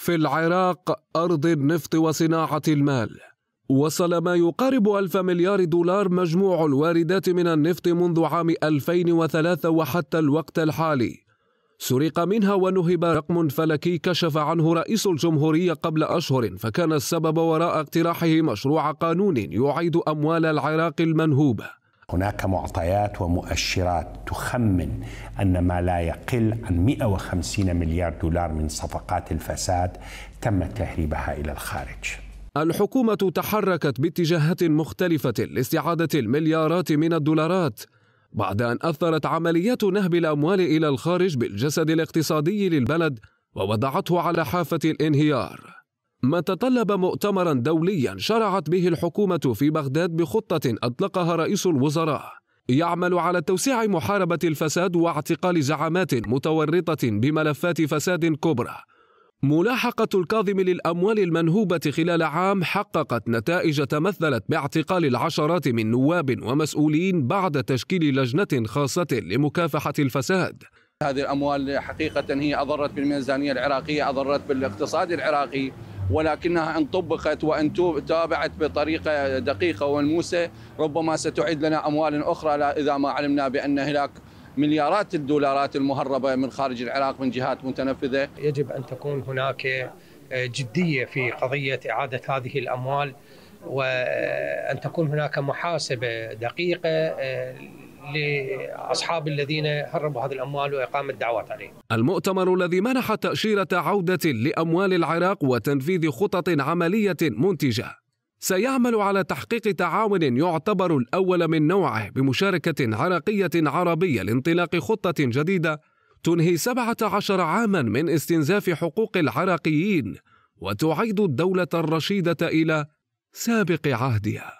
في العراق أرض النفط وصناعة المال وصل ما يقارب ألف مليار دولار مجموع الواردات من النفط منذ عام 2003 وحتى الوقت الحالي سرق منها ونهب رقم فلكي كشف عنه رئيس الجمهورية قبل أشهر فكان السبب وراء اقتراحه مشروع قانون يعيد أموال العراق المنهوبة هناك معطيات ومؤشرات تخمن أن ما لا يقل عن 150 مليار دولار من صفقات الفساد تم تهريبها إلى الخارج الحكومة تحركت باتجاهات مختلفة لاستعادة المليارات من الدولارات بعد أن أثرت عمليات نهب الأموال إلى الخارج بالجسد الاقتصادي للبلد ووضعته على حافة الانهيار ما تطلب مؤتمرا دوليا شرعت به الحكومة في بغداد بخطة أطلقها رئيس الوزراء يعمل على توسيع محاربة الفساد واعتقال زعامات متورطة بملفات فساد كبرى ملاحقة الكاظم للأموال المنهوبة خلال عام حققت نتائج تمثلت باعتقال العشرات من نواب ومسؤولين بعد تشكيل لجنة خاصة لمكافحة الفساد هذه الأموال حقيقة هي أضرت بالميزانية العراقية أضرت بالاقتصاد العراقي ولكنها إن طبقت وإن تابعت بطريقة دقيقة وملموسة ربما ستعيد لنا أموال أخرى إذا ما علمنا بأن هناك مليارات الدولارات المهربة من خارج العراق من جهات متنفذة يجب أن تكون هناك آه، جدية في قضية إعادة هذه الأموال وأن تكون هناك محاسبة دقيقة آه، لاصحاب الذين هربوا هذه الاموال واقامه دعوات عليهم. المؤتمر الذي منح تاشيره عوده لاموال العراق وتنفيذ خطط عمليه منتجه. سيعمل على تحقيق تعاون يعتبر الاول من نوعه بمشاركه عراقيه عربيه لانطلاق خطه جديده تنهي 17 عاما من استنزاف حقوق العراقيين وتعيد الدوله الرشيده الى سابق عهدها